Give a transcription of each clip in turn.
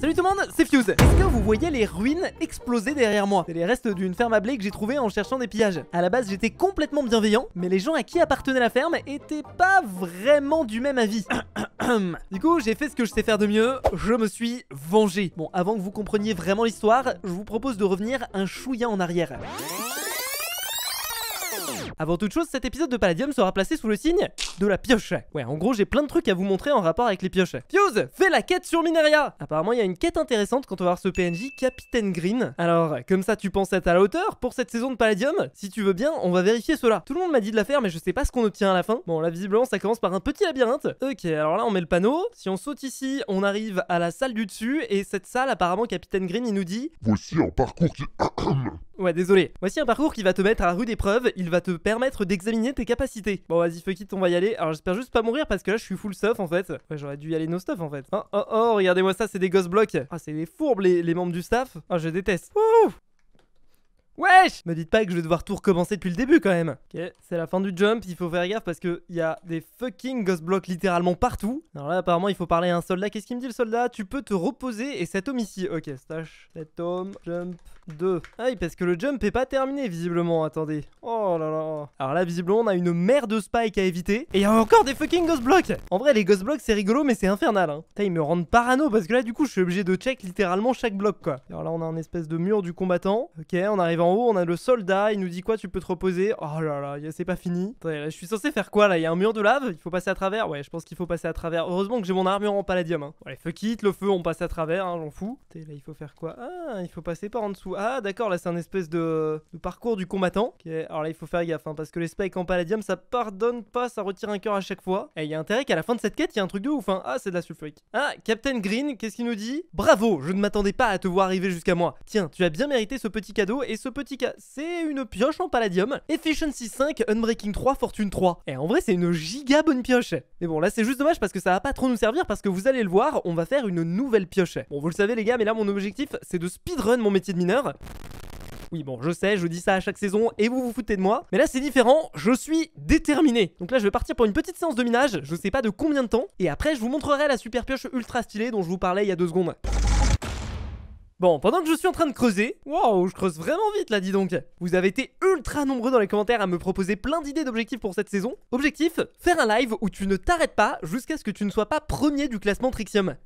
Salut tout le monde, c'est Fuse Est-ce que vous voyez les ruines exploser derrière moi C'est les restes d'une ferme à blé que j'ai trouvé en cherchant des pillages. A la base, j'étais complètement bienveillant, mais les gens à qui appartenait la ferme étaient pas vraiment du même avis. du coup, j'ai fait ce que je sais faire de mieux, je me suis vengé. Bon, avant que vous compreniez vraiment l'histoire, je vous propose de revenir un chouïa en arrière. Avant toute chose, cet épisode de Palladium sera placé sous le signe de la pioche. Ouais, en gros, j'ai plein de trucs à vous montrer en rapport avec les pioches. Fuse, fais la quête sur Mineria Apparemment, il y a une quête intéressante quand on va voir ce PNJ, Capitaine Green. Alors, comme ça, tu penses être à la hauteur pour cette saison de Palladium Si tu veux bien, on va vérifier cela. Tout le monde m'a dit de la faire, mais je sais pas ce qu'on obtient à la fin. Bon, là, visiblement, ça commence par un petit labyrinthe. Ok, alors là, on met le panneau. Si on saute ici, on arrive à la salle du dessus. Et cette salle, apparemment, Capitaine Green, il nous dit... Voici un parcours qui... Ouais, désolé. Voici un parcours qui va te mettre à rude épreuve, il va te permettre d'examiner tes capacités. Bon, vas-y, fuck it, on va y aller. Alors, j'espère juste pas mourir parce que là, je suis full stuff en fait. Ouais, j'aurais dû y aller no stuff en fait. Oh, oh, oh, regardez-moi ça, c'est des ghost blocks. Ah, c'est des fourbes, les, membres du staff. Ah, je déteste. Ouh Wesh Me dites pas que je vais devoir tout recommencer depuis le début quand même Ok, c'est la fin du jump, il faut faire gaffe parce qu'il y a des fucking ghost blocks littéralement partout. Alors là apparemment il faut parler à un soldat, qu'est-ce qu'il me dit le soldat Tu peux te reposer et cet homme ici. Ok, stash, cet homme, jump, deux... Aïe, ah parce que le jump est pas terminé, visiblement, attendez. Oh là là. Alors là, visiblement, on a une merde de spike à éviter. Et il y a encore des fucking ghost blocks En vrai, les ghost blocks, c'est rigolo, mais c'est infernal, hein. ils me rendent parano, parce que là, du coup, je suis obligé de check littéralement chaque bloc, quoi. Alors là, on a un espèce de mur du combattant. Ok, on arrive en haut, on a le soldat, il nous dit quoi, tu peux te reposer. Oh là là, c'est pas fini. Attendez, je suis censé faire quoi, là Il y a un mur de lave, il faut passer à travers. Ouais, je pense qu'il faut passer à travers. Heureusement que j'ai mon armure en palladium, hein. fuck it, le feu, on passe à travers, hein, j'en fous. là, il faut faire quoi Ah, il faut passer par en dessous. Ah, d'accord, là c'est un espèce de, parcours du combattant. Alors là, il faut faire gaffe, hein, parce que les spikes en palladium, ça pardonne pas, ça retire un cœur à chaque fois. Et il y a intérêt qu'à la fin de cette quête, il y a un truc de ouf. Hein. Ah, c'est de la sulfurique. Ah, Captain Green, qu'est-ce qu'il nous dit Bravo, je ne m'attendais pas à te voir arriver jusqu'à moi. Tiens, tu as bien mérité ce petit cadeau, et ce petit cadeau, c'est une pioche en palladium. Efficiency 5, Unbreaking 3, Fortune 3. Et en vrai, c'est une giga bonne pioche. Mais bon, là c'est juste dommage parce que ça va pas trop nous servir, parce que vous allez le voir, on va faire une nouvelle pioche. Bon, vous le savez les gars, mais là mon objectif, c'est de speedrun mon métier de mineur. Oui, bon, je sais, je dis ça à chaque saison et vous vous foutez de moi. Mais là, c'est différent, je suis déterminé. Donc là, je vais partir pour une petite séance de minage, je sais pas de combien de temps. Et après, je vous montrerai la super pioche ultra stylée dont je vous parlais il y a deux secondes. Bon, pendant que je suis en train de creuser, waouh, je creuse vraiment vite là, dis donc. Vous avez été ultra nombreux dans les commentaires à me proposer plein d'idées d'objectifs pour cette saison. Objectif, faire un live où tu ne t'arrêtes pas jusqu'à ce que tu ne sois pas premier du classement Trixium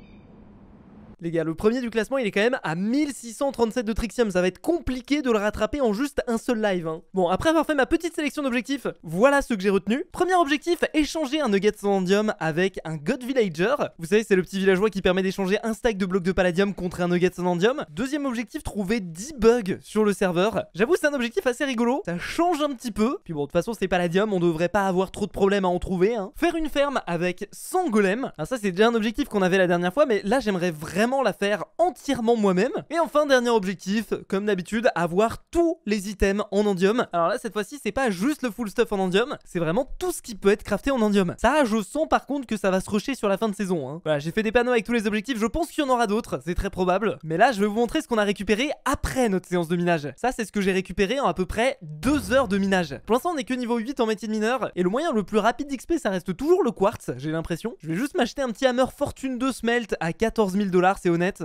les gars. Le premier du classement, il est quand même à 1637 de Trixium. Ça va être compliqué de le rattraper en juste un seul live. Hein. Bon, après avoir fait ma petite sélection d'objectifs, voilà ce que j'ai retenu. Premier objectif, échanger un nugget sandium avec un God Villager. Vous savez, c'est le petit villageois qui permet d'échanger un stack de blocs de palladium contre un nugget sandium. Deuxième objectif, trouver 10 bugs sur le serveur. J'avoue, c'est un objectif assez rigolo. Ça change un petit peu. Puis bon, de toute façon, c'est palladium, on devrait pas avoir trop de problèmes à en trouver. Hein. Faire une ferme avec 100 golems. ça, c'est déjà un objectif qu'on avait la dernière fois, mais là, j'aimerais vraiment la faire entièrement moi-même. Et enfin, dernier objectif, comme d'habitude, avoir tous les items en endium. Alors là, cette fois-ci, c'est pas juste le full stuff en endium, c'est vraiment tout ce qui peut être crafté en endium. Ça, je sens par contre que ça va se rusher sur la fin de saison. Hein. Voilà, j'ai fait des panneaux avec tous les objectifs, je pense qu'il y en aura d'autres, c'est très probable. Mais là, je vais vous montrer ce qu'on a récupéré après notre séance de minage. Ça, c'est ce que j'ai récupéré en à peu près 2 heures de minage. Pour l'instant, on est que niveau 8 en métier de mineur, et le moyen le plus rapide d'XP, ça reste toujours le quartz, j'ai l'impression. Je vais juste m'acheter un petit hammer fortune 2 smelt à 14 000 dollars, c'est honnête.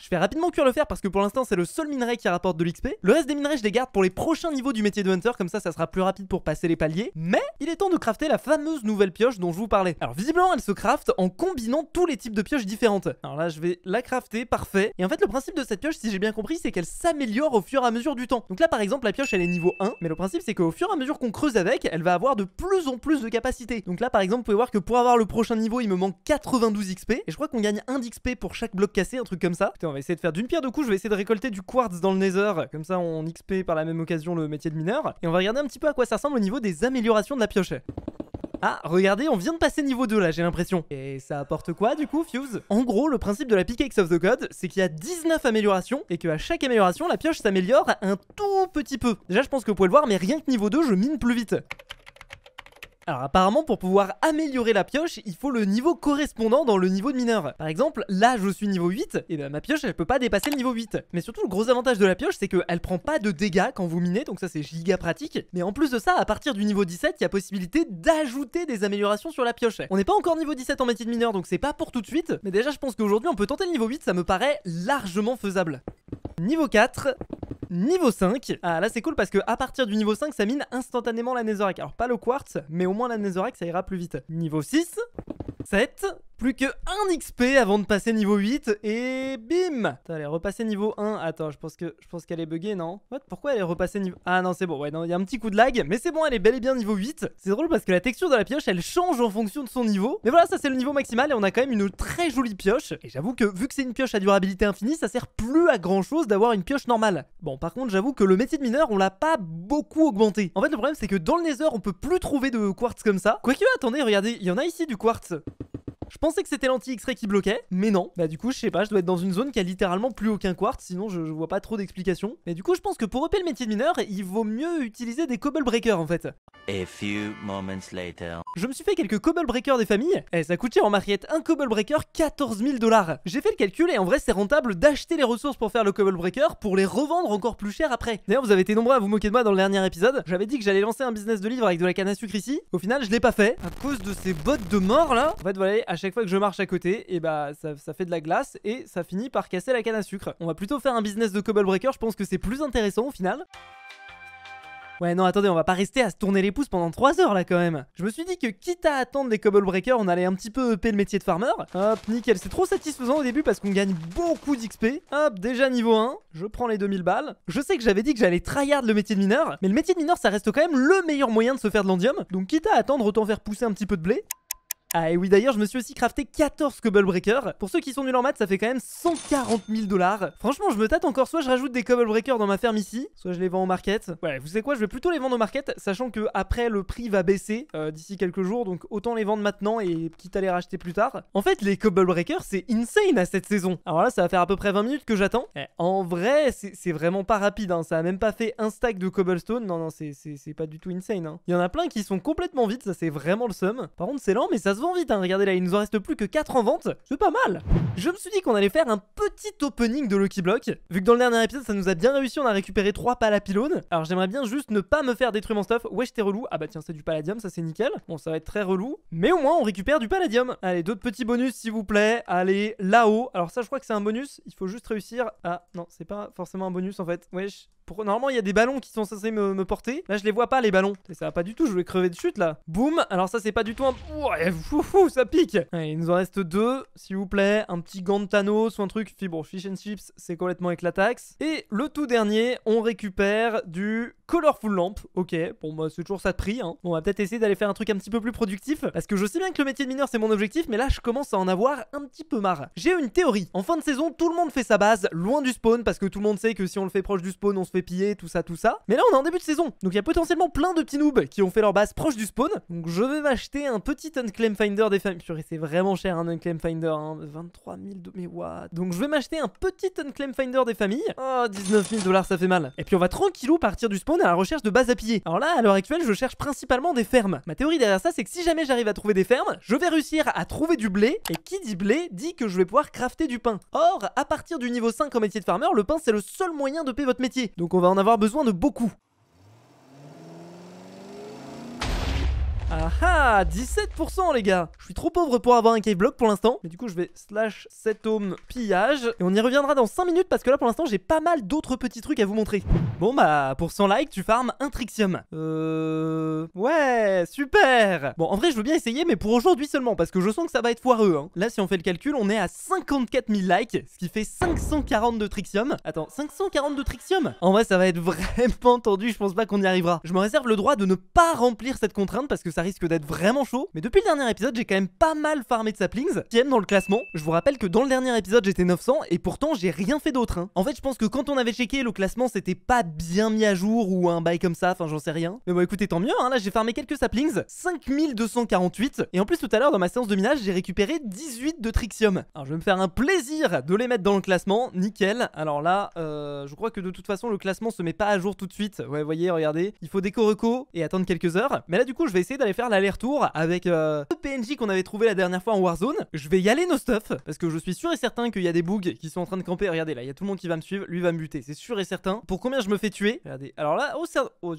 Je fais rapidement cuire le fer parce que pour l'instant c'est le seul minerai qui rapporte de l'XP. Le reste des minerais je les garde pour les prochains niveaux du métier de hunter, comme ça ça sera plus rapide pour passer les paliers. Mais il est temps de crafter la fameuse nouvelle pioche dont je vous parlais. Alors visiblement elle se crafte en combinant tous les types de pioches différentes. Alors là je vais la crafter, parfait. Et en fait le principe de cette pioche si j'ai bien compris c'est qu'elle s'améliore au fur et à mesure du temps. Donc là par exemple la pioche elle est niveau 1, mais le principe c'est qu'au fur et à mesure qu'on creuse avec, elle va avoir de plus en plus de capacités. Donc là par exemple vous pouvez voir que pour avoir le prochain niveau il me manque 92 XP et je crois qu'on gagne 1 d'XP pour chaque bloc cassé, un truc comme ça on va essayer de faire d'une pierre deux coups. Je vais essayer de récolter du quartz dans le nether. Comme ça, on XP par la même occasion le métier de mineur. Et on va regarder un petit peu à quoi ça ressemble au niveau des améliorations de la pioche. Ah, regardez, on vient de passer niveau 2 là, j'ai l'impression. Et ça apporte quoi du coup, Fuse En gros, le principe de la Pickaxe of the Code, c'est qu'il y a 19 améliorations, et qu'à chaque amélioration, la pioche s'améliore un tout petit peu. Déjà, je pense que vous pouvez le voir, mais rien que niveau 2, je mine plus vite. Alors apparemment pour pouvoir améliorer la pioche, il faut le niveau correspondant dans le niveau de mineur. Par exemple, là je suis niveau 8, et ben, ma pioche elle peut pas dépasser le niveau 8. Mais surtout le gros avantage de la pioche c'est qu'elle prend pas de dégâts quand vous minez, donc ça c'est giga pratique. Mais en plus de ça, à partir du niveau 17, il y a possibilité d'ajouter des améliorations sur la pioche. On n'est pas encore niveau 17 en métier de mineur donc c'est pas pour tout de suite, mais déjà je pense qu'aujourd'hui on peut tenter le niveau 8, ça me paraît largement faisable. Niveau 4, Niveau 5, ah là c'est cool parce que à partir du niveau 5, ça mine instantanément la Netherrack. Alors pas le quartz, mais au moins la Netherrack, ça ira plus vite. Niveau 6, 7, plus que un XP avant de passer niveau 8 et bim Attends, elle est niveau 1. Attends, je pense que je pense qu'elle est buggée, non Pourquoi elle est repassée niveau Ah non, c'est bon. Ouais, non, il y a un petit coup de lag, mais c'est bon, elle est bel et bien niveau 8. C'est drôle parce que la texture de la pioche, elle change en fonction de son niveau. Mais voilà, ça c'est le niveau maximal et on a quand même une très jolie pioche. Et j'avoue que vu que c'est une pioche à durabilité infinie, ça sert plus à grand chose d'avoir une pioche normale. Bon, par contre, j'avoue que le métier de mineur, on l'a pas beaucoup augmenté. En fait, le problème c'est que dans le Nether, on peut plus trouver de quartz comme ça. Quoique, attendez, regardez, il y en a ici du quartz. Je pensais que c'était l'anti-X-ray qui bloquait, mais non. Bah du coup, je sais pas, je dois être dans une zone qui a littéralement plus aucun quartz, sinon je, vois pas trop d'explications. Mais du coup, je pense que pour repérer le métier de mineur, il vaut mieux utiliser des cobble breakers en fait. A few moments later. Je me suis fait quelques cobble breakers des familles. et eh, ça coûtait en mariette un cobble breaker 14 000 dollars. J'ai fait le calcul et en vrai, c'est rentable d'acheter les ressources pour faire le cobble breaker pour les revendre encore plus cher après. D'ailleurs, vous avez été nombreux à vous moquer de moi dans le dernier épisode. J'avais dit que j'allais lancer un business de livres avec de la canne à sucre ici. Au final, je l'ai pas fait à cause de ces bottes de mort là. En fait, vous allez chaque fois que je marche à côté, et bah ça, ça, fait de la glace et ça finit par casser la canne à sucre. On va plutôt faire un business de cobble breaker, je pense que c'est plus intéressant au final. Ouais, non, attendez, on va pas rester à se tourner les pouces pendant 3 heures là quand même. Je me suis dit que quitte à attendre les cobble breakers, on allait un petit peu EP le métier de farmer. Hop, nickel, c'est trop satisfaisant au début parce qu'on gagne beaucoup d'XP. Hop, déjà niveau 1, je prends les 2000 balles. Je sais que j'avais dit que j'allais tryhard le métier de mineur, mais le métier de mineur ça reste quand même le meilleur moyen de se faire de l'endium. Donc quitte à attendre, autant faire pousser un petit peu de blé. Ah et oui d'ailleurs je me suis aussi crafté 14 cobble Pour ceux qui sont nuls en maths ça fait quand même 140 000 dollars Franchement je me tâte encore soit je rajoute des cobble dans ma ferme ici Soit je les vends au market Ouais vous savez quoi je vais plutôt les vendre au market Sachant que après le prix va baisser euh, d'ici quelques jours Donc autant les vendre maintenant et quitte à les racheter plus tard En fait les cobble c'est insane à cette saison Alors là ça va faire à peu près 20 minutes que j'attends eh, En vrai c'est vraiment pas rapide hein. Ça a même pas fait un stack de cobblestone Non non c'est pas du tout insane hein. Il y en a plein qui sont complètement vides ça c'est vraiment le seum Par contre c'est lent mais ça vite, hein, regardez là, il nous en reste plus que 4 en vente, c'est pas mal Je me suis dit qu'on allait faire un petit opening de Lucky Block, vu que dans le dernier épisode ça nous a bien réussi, on a récupéré 3 palapylones. alors j'aimerais bien juste ne pas me faire détruire mon stuff, wesh t'es relou, ah bah tiens c'est du palladium, ça c'est nickel, bon ça va être très relou, mais au moins on récupère du palladium Allez, d'autres petits bonus s'il vous plaît, allez, là-haut, alors ça je crois que c'est un bonus, il faut juste réussir ah non, c'est pas forcément un bonus en fait, wesh Normalement, il y a des ballons qui sont censés me, porter. Là, je les vois pas, les ballons. Et ça va pas du tout, je vais crever de chute, là. Boum Alors ça, c'est pas du tout un... Ouh, ça pique Allez, il nous en reste deux, s'il vous plaît. Un petit gant de Thanos ou un truc. Puis fish and chips, c'est complètement éclatax. Et le tout dernier, on récupère du Colorful Lamp. Ok, bon, bah, c'est toujours ça de prix. Hein. on va peut-être essayer d'aller faire un truc un petit peu plus productif. Parce que je sais bien que le métier de mineur, c'est mon objectif. Mais là, je commence à en avoir un petit peu marre. J'ai une théorie. En fin de saison, tout le monde fait sa base, loin du spawn. Parce que tout le monde sait que si on le fait proche du spawn, on se fait piller, tout ça, tout ça. Mais là, on est en début de saison, donc il y a potentiellement plein de petits noobs qui ont fait leur base proche du spawn. Donc je vais m'acheter un petit Unclaim Finder des familles. Purée, c'est vraiment cher un Unclaim Finder, hein. 23 000 de... Mais what Donc je vais m'acheter un petit Unclaim Finder des familles. Oh, 19 000 dollars, ça fait mal. Et puis on va tranquillou partir du spawn à la recherche de bases à piller. Alors là, à l'heure actuelle, je cherche principalement des fermes. Ma théorie derrière ça, c'est que si jamais j'arrive à trouver des fermes, je vais réussir à trouver du blé. Et qui dit blé dit que je vais pouvoir crafter du pain. Or, à partir du niveau 5 en métier de farmer, le pain c'est le seul moyen de payer votre métier. Donc donc on va en avoir besoin de beaucoup. Ah ah 17% les gars Je suis trop pauvre pour avoir un cave block pour l'instant. Mais du coup je vais slash cet homme pillage. Et on y reviendra dans 5 minutes parce que là pour l'instant j'ai pas mal d'autres petits trucs à vous montrer. Bon bah pour 100 likes tu farmes un Trixium. Euh... Ouais super Bon en vrai je veux bien essayer mais pour aujourd'hui seulement parce que je sens que ça va être foireux. Hein. Là si on fait le calcul on est à 54 000 likes ce qui fait 540 de Trixium. Attends De Trixium En vrai ça va être vraiment tendu je pense pas qu'on y arrivera. Je me réserve le droit de ne pas remplir cette contrainte parce que ça risque d'être vraiment chaud. Mais depuis le dernier épisode, j'ai quand même pas mal farmé de saplings, qui aiment dans le classement. Je vous rappelle que dans le dernier épisode, j'étais 900 et pourtant, j'ai rien fait d'autre. Hein. En fait, je pense que quand on avait checké, le classement c'était pas bien mis à jour ou un bail comme ça, enfin, j'en sais rien. Mais bon, écoutez, tant mieux, hein, là, j'ai farmé quelques saplings, 5248. Et en plus, tout à l'heure, dans ma séance de minage, j'ai récupéré 18 de Trixium. Alors, je vais me faire un plaisir de les mettre dans le classement, nickel. Alors là, euh, je crois que de toute façon, le classement se met pas à jour tout de suite. Ouais, voyez, regardez, il faut des reco et attendre quelques heures. Mais là, du coup, je vais essayer d'aller faire l'aller-retour avec euh, le PNJ qu'on avait trouvé la dernière fois en Warzone. Je vais y aller, nos stuff, parce que je suis sûr et certain qu'il y a des bugs qui sont en train de camper. Regardez, là, il y a tout le monde qui va me suivre. Lui va me buter, c'est sûr et certain. Pour combien je me fais tuer Regardez, alors là, oh, Oh,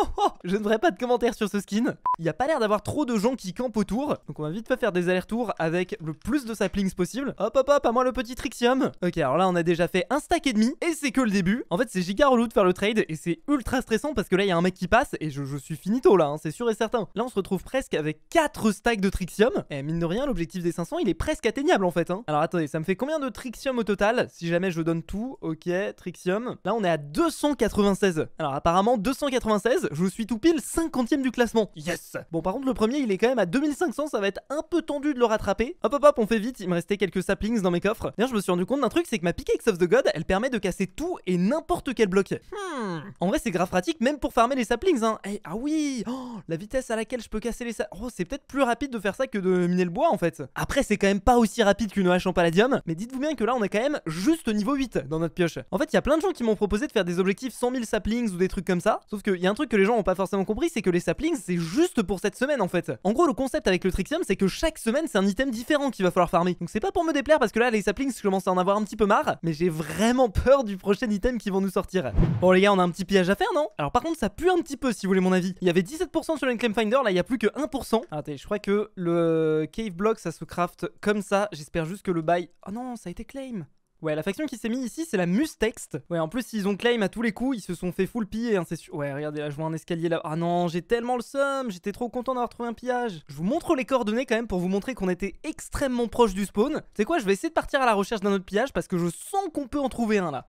je ne ferai pas de commentaires sur ce skin. Il n'y a pas l'air d'avoir trop de gens qui campent autour. Donc on va vite faire des allers-retours avec le plus de saplings possible. Hop, hop, hop, à moi le petit Trixium. Ok, alors là, on a déjà fait un stack et demi, et c'est que le début. En fait, c'est giga relou de faire le trade, et c'est ultra stressant parce que là, il y a un mec qui passe, et je, suis finito là, hein, c'est sûr et certain. Là, on se retrouve presque avec 4 stacks de Trixium. Et eh, mine de rien, l'objectif des 500, il est presque atteignable en fait. Hein. Alors attendez, ça me fait combien de Trixium au total Si jamais je donne tout, ok, Trixium. Là, on est à 296. Alors apparemment, 296, je suis tout pile 50ème du classement. Yes Bon, par contre, le premier, il est quand même à 2500, ça va être un peu tendu de le rattraper. Hop, hop, hop, on fait vite, il me restait quelques saplings dans mes coffres. D'ailleurs, je me suis rendu compte d'un truc, c'est que ma Pickaxe of the God, elle permet de casser tout et n'importe quel bloc. Hmm. En vrai, c'est grave pratique, même pour farmer les saplings. Hein. Eh, ah oui oh, La vitesse à laquelle je peux casser les sa... Oh, c'est peut-être plus rapide de faire ça que de miner le bois en fait. Après, c'est quand même pas aussi rapide qu'une hache en palladium, mais dites-vous bien que là, on est quand même juste niveau 8 dans notre pioche. En fait, il y a plein de gens qui m'ont proposé de faire des objectifs 100 000 saplings ou des trucs comme ça. Sauf qu'il y a un truc que les gens ont pas forcément compris, c'est que les saplings, c'est juste pour cette semaine en fait. En gros, le concept avec le Trixium, c'est que chaque semaine, c'est un item différent qu'il va falloir farmer. Donc c'est pas pour me déplaire parce que là, les saplings, je commence à en avoir un petit peu marre, mais j'ai vraiment peur du prochain item qui vont nous sortir. Bon, les gars, on a un petit pillage à faire, non Alors par contre, ça pue un petit peu si vous voulez mon avis. Il y avait 17% sur là, il n'y a plus que 1%. je crois que le Cave Block, ça se craft comme ça. J'espère juste que le bail. Oh non, ça a été claim. Ouais, la faction qui s'est mise ici, c'est la Mustext. Ouais, en plus, ils ont claim à tous les coups, ils se sont fait full piller, hein, c'est Ouais, regardez, là, je vois un escalier là. Ah non, j'ai tellement le seum, j'étais trop content d'avoir trouvé un pillage. Je vous montre les coordonnées quand même pour vous montrer qu'on était extrêmement proche du spawn. C'est quoi, je vais essayer de partir à la recherche d'un autre pillage parce que je sens qu'on peut en trouver un là.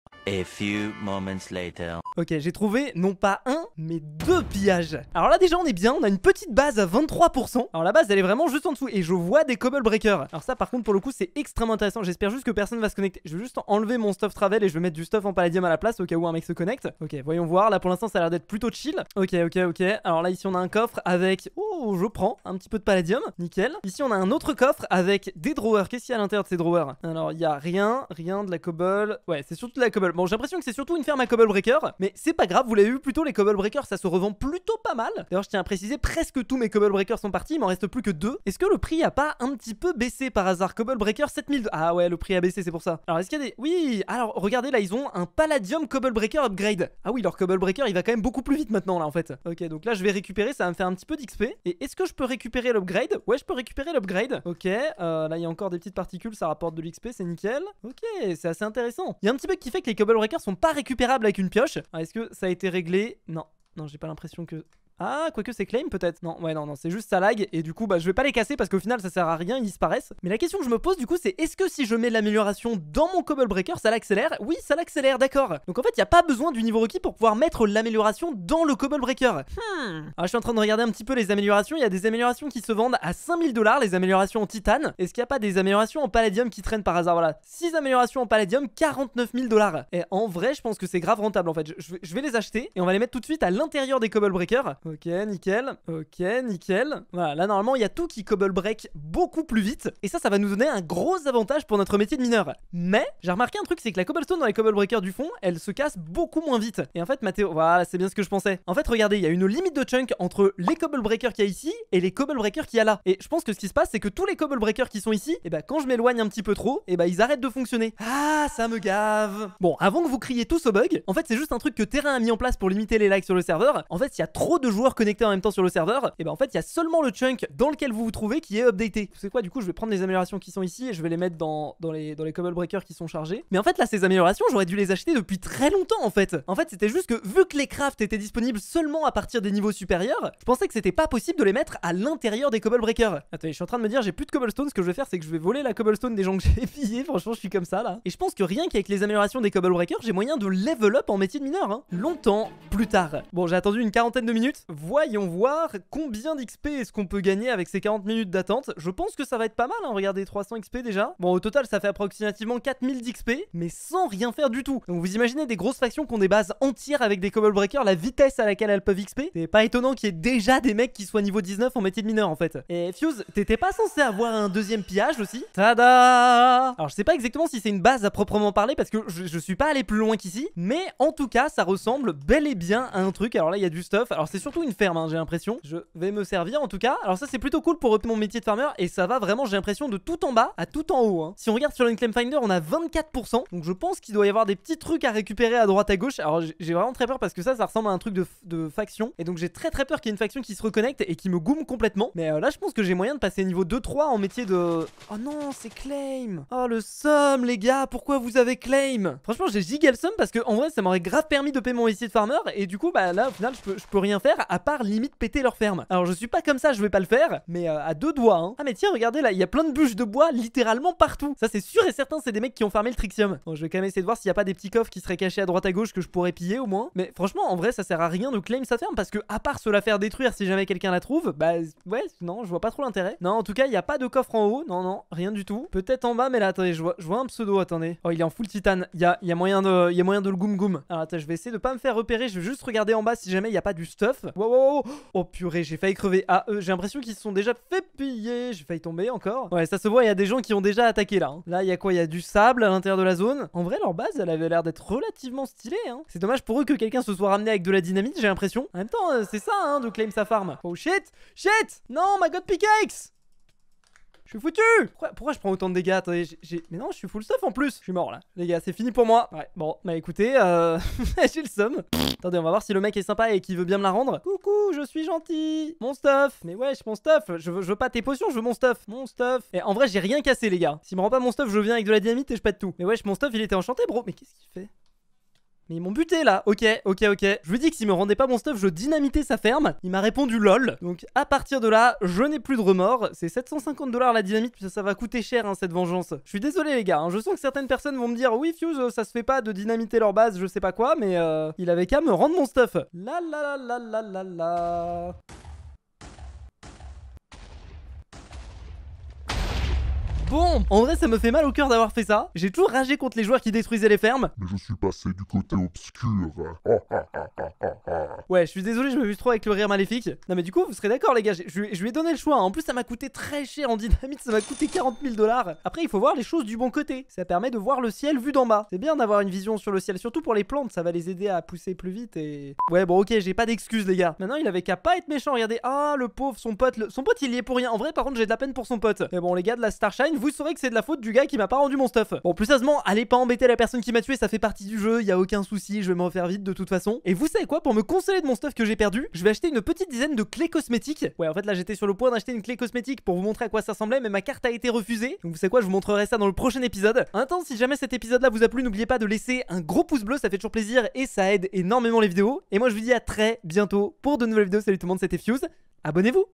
Ok, j'ai trouvé non pas un, mais deux pillages Alors là déjà on est bien, on a une petite base à 23%. Alors la base elle est vraiment juste en dessous et je vois des cobble breakers. Alors ça par contre pour le coup c'est extrêmement intéressant, j'espère juste que personne va se connecter. Je vais juste enlever mon stuff travel et je vais mettre du stuff en palladium à la place au cas où un mec se connecte. Ok voyons voir, là pour l'instant ça a l'air d'être plutôt chill. Ok ok ok, alors là ici on a un coffre avec... Oh je prends un petit peu de palladium, nickel. Ici on a un autre coffre avec des drawers, qu'est-ce qu'il y a à l'intérieur de ces drawers Alors il y a rien, rien de la cobble. Ouais c'est surtout de la cobble. Bon j'ai l'impression que c'est surtout une ferme à cobble breaker, mais c'est pas grave, vous l'avez vu plutôt les cobble ça se revend plutôt pas mal. D'ailleurs, je tiens à préciser, presque tous mes Cobble Breakers sont partis, il m'en reste plus que deux. Est-ce que le prix a pas un petit peu baissé par hasard Cobble Breaker 7000. Ah ouais, le prix a baissé, c'est pour ça. Alors, est-ce qu'il y a des. Oui, alors regardez là, ils ont un Palladium Cobble Breaker upgrade. Ah oui, leur Cobble Breaker, il va quand même beaucoup plus vite maintenant là en fait. Ok, donc là, je vais récupérer, ça va me faire un petit peu d'XP. Et est-ce que je peux récupérer l'upgrade Ouais, je peux récupérer l'upgrade. Ok, euh, là, il y a encore des petites particules, ça rapporte de l'XP, c'est nickel. Ok, c'est assez intéressant. Il y a un petit bug qui fait que les Cobble Breakers sont pas récupérables avec une pioche. Est-ce que ça a été réglé Non, non, j'ai pas l'impression que ah, quoique c'est claim peut-être. Non, ouais, non, non, c'est juste ça lag. Et du coup, bah, je vais pas les casser parce qu'au final, ça sert à rien, ils disparaissent. Mais la question que je me pose du coup, c'est est-ce que si je mets l'amélioration dans mon Cobble Breaker, ça l'accélère Oui, ça l'accélère, d'accord. Donc en fait, il n'y a pas besoin du niveau requis pour pouvoir mettre l'amélioration dans le Cobble Breaker. Hmm. Alors, ah, je suis en train de regarder un petit peu les améliorations. Il y a des améliorations qui se vendent à 5000 dollars, les améliorations en titane. Est-ce qu'il y a pas des améliorations en palladium qui traînent par hasard Voilà, 6 améliorations en palladium, 49 000 dollars. Et en vrai, je pense que c'est grave rentable en fait. Je, vais les acheter et on va les mettre tout de suite à l'intérieur des Cobble Ok, nickel. Ok, nickel. Voilà, là normalement il y a tout qui cobble break beaucoup plus vite. Et ça, ça va nous donner un gros avantage pour notre métier de mineur. Mais j'ai remarqué un truc, c'est que la cobblestone dans les cobble breakers du fond, elle se casse beaucoup moins vite. Et en fait, Mathéo, voilà, c'est bien ce que je pensais. En fait, regardez, il y a une limite de chunk entre les cobble breakers qu'il y a ici et les cobble breakers qu'il y a là. Et je pense que ce qui se passe, c'est que tous les cobble breakers qui sont ici, et eh bah ben, quand je m'éloigne un petit peu trop, et eh ben ils arrêtent de fonctionner. Ah, ça me gave. Bon, avant que vous criez tous au bug, en fait, c'est juste un truc que Terrain a mis en place pour limiter les likes sur le serveur. En fait, il y a trop de joueurs connectés en même temps sur le serveur, et ben en fait il y a seulement le chunk dans lequel vous vous trouvez qui est updaté. Vous savez quoi, du coup je vais prendre les améliorations qui sont ici et je vais les mettre dans, dans les, dans les cobble breakers qui sont chargés. Mais en fait là ces améliorations j'aurais dû les acheter depuis très longtemps en fait. En fait c'était juste que vu que les crafts étaient disponibles seulement à partir des niveaux supérieurs, je pensais que c'était pas possible de les mettre à l'intérieur des cobble breakers. Attendez, je suis en train de me dire j'ai plus de cobblestone, ce que je vais faire c'est que je vais voler la cobblestone des gens que j'ai pillé franchement je suis comme ça là. Et je pense que rien qu'avec les améliorations des cobble breakers j'ai moyen de level up en métier de mineur. Hein. Longtemps plus tard. Bon j'ai attendu une quarantaine de minutes, Voyons voir combien d'XP est-ce qu'on peut gagner avec ces 40 minutes d'attente. Je pense que ça va être pas mal, regardez, 300 XP déjà. Bon, au total, ça fait approximativement 4000 d'XP, mais sans rien faire du tout. Donc vous imaginez des grosses factions qui ont des bases entières avec des cobble breakers, la vitesse à laquelle elles peuvent XP. C'est pas étonnant qu'il y ait déjà des mecs qui soient niveau 19 en métier de mineur en fait. Et Fuse, t'étais pas censé avoir un deuxième pillage aussi Tada Alors je sais pas exactement si c'est une base à proprement parler parce que je, suis pas allé plus loin qu'ici, mais en tout cas, ça ressemble bel et bien à un truc. Alors là, il y a du stuff. Alors c'est sûr une ferme, hein, j'ai l'impression. Je vais me servir en tout cas. Alors ça, c'est plutôt cool pour mon métier de farmer. Et ça va vraiment, j'ai l'impression, de tout en bas à tout en haut. Hein. Si on regarde sur claim Finder, on a 24%. Donc je pense qu'il doit y avoir des petits trucs à récupérer à droite à gauche. Alors j'ai vraiment très peur parce que ça, ça ressemble à un truc de, faction. Et donc j'ai très très peur qu'il y ait une faction qui se reconnecte et qui me goume complètement. Mais euh, là, je pense que j'ai moyen de passer niveau 2-3 en métier de... Oh non, c'est claim Oh le sum les gars Pourquoi vous avez claim Franchement, j'ai giga le parce que en vrai, ça m'aurait grave permis de payer mon métier de farmer. Et du coup, bah là, au final, je peux rien faire à part limite péter leur ferme. Alors je suis pas comme ça, je vais pas le faire, mais euh, à deux doigts. Hein. Ah mais tiens, regardez là, il y a plein de bûches de bois littéralement partout. Ça c'est sûr et certain, c'est des mecs qui ont fermé le trixium. Bon, je vais quand même essayer de voir s'il y a pas des petits coffres qui seraient cachés à droite à gauche que je pourrais piller au moins. Mais franchement, en vrai, ça sert à rien de claim sa ferme parce que à part se la faire détruire si jamais quelqu'un la trouve, bah ouais, non, je vois pas trop l'intérêt. Non, en tout cas, il y a pas de coffre en haut. Non, non, rien du tout. Peut-être en bas, mais là, attendez, je vois, un pseudo, attendez. Oh, il est en full titane. Il y a, y a moyen de, il y a moyen de le goum goum. Alors je vais essayer de pas me faire repérer. Je vais juste regarder en bas si jamais il y a pas du stuff. Oh purée, j'ai failli crever. Ah, eux, j'ai l'impression qu'ils se sont déjà fait piller. J'ai failli tomber encore. Ouais, ça se voit, il y a des gens qui ont déjà attaqué là. Hein. Là, il y a quoi Il y a du sable à l'intérieur de la zone. En vrai, leur base, elle avait l'air d'être relativement stylée. Hein. C'est dommage pour eux que quelqu'un se soit ramené avec de la dynamite, j'ai l'impression. En même temps, euh, c'est ça, hein, de claim sa farm. Oh shit Shit Non, ma god pickaxe suis foutu pourquoi, je prends autant de dégâts Attendez, j'ai... Mais non, je suis full stuff en plus Je suis mort là, les gars, c'est fini pour moi Ouais, bon, bah écoutez, euh... j'ai le somme. Attendez, on va voir si le mec est sympa et qu'il veut bien me la rendre. Coucou, je suis gentil Mon stuff Mais wesh, mon stuff je veux, je pas tes potions, je veux mon stuff Mon stuff Et en vrai, j'ai rien cassé, les gars. S'il me rend pas mon stuff, je viens avec de la dynamite et je pète tout. Mais wesh, mon stuff, il était enchanté, bro Mais qu'est-ce qu'il fait mais ils m'ont buté là, ok, ok, ok. Je lui dis que s'il me rendait pas mon stuff, je dynamitais sa ferme. Il m'a répondu lol. Donc à partir de là, je n'ai plus de remords. C'est 750 dollars la dynamite, ça, ça va coûter cher hein, cette vengeance. Je suis désolé les gars, hein. je sens que certaines personnes vont me dire oui Fuse, euh, ça se fait pas de dynamiter leur base, je sais pas quoi, mais euh, il avait qu'à me rendre mon stuff. La la la la la la la. Bon, En vrai, ça me fait mal au cœur d'avoir fait ça. J'ai toujours ragé contre les joueurs qui détruisaient les fermes. Mais je suis passé du côté obscur. Hein. ouais, je suis désolé, je me suis trop avec le rire maléfique. Non mais du coup, vous serez d'accord les gars, je, lui ai donné le choix. Hein. En plus, ça m'a coûté très cher en dynamite, ça m'a coûté 40 000 dollars. Après, il faut voir les choses du bon côté. Ça permet de voir le ciel vu d'en bas. C'est bien d'avoir une vision sur le ciel, surtout pour les plantes, ça va les aider à pousser plus vite et... Ouais, bon ok, j'ai pas d'excuses les gars. Maintenant, il avait qu'à pas être méchant, regardez. Ah, le pauvre, son pote, son pote, il y est pour rien. En vrai, par contre, j'ai de la peine pour son pote. Mais bon, les gars de la Starshine, vous saurez que c'est de la faute du gars qui m'a pas rendu mon stuff. Bon, plus sérieusement, allez pas embêter la personne qui m'a tué, ça fait partie du jeu, y a aucun souci, je vais m'en faire vite de toute façon. Et vous savez quoi, pour me consoler de mon stuff que j'ai perdu, je vais acheter une petite dizaine de clés cosmétiques. Ouais, en fait là j'étais sur le point d'acheter une clé cosmétique pour vous montrer à quoi ça ressemblait, mais ma carte a été refusée. Donc vous savez quoi, je vous montrerai ça dans le prochain épisode. Un temps, si jamais cet épisode là vous a plu, n'oubliez pas de laisser un gros pouce bleu, ça fait toujours plaisir et ça aide énormément les vidéos. Et moi je vous dis à très bientôt pour de nouvelles vidéos. Salut tout le monde, c'était Fuse. Abonnez-vous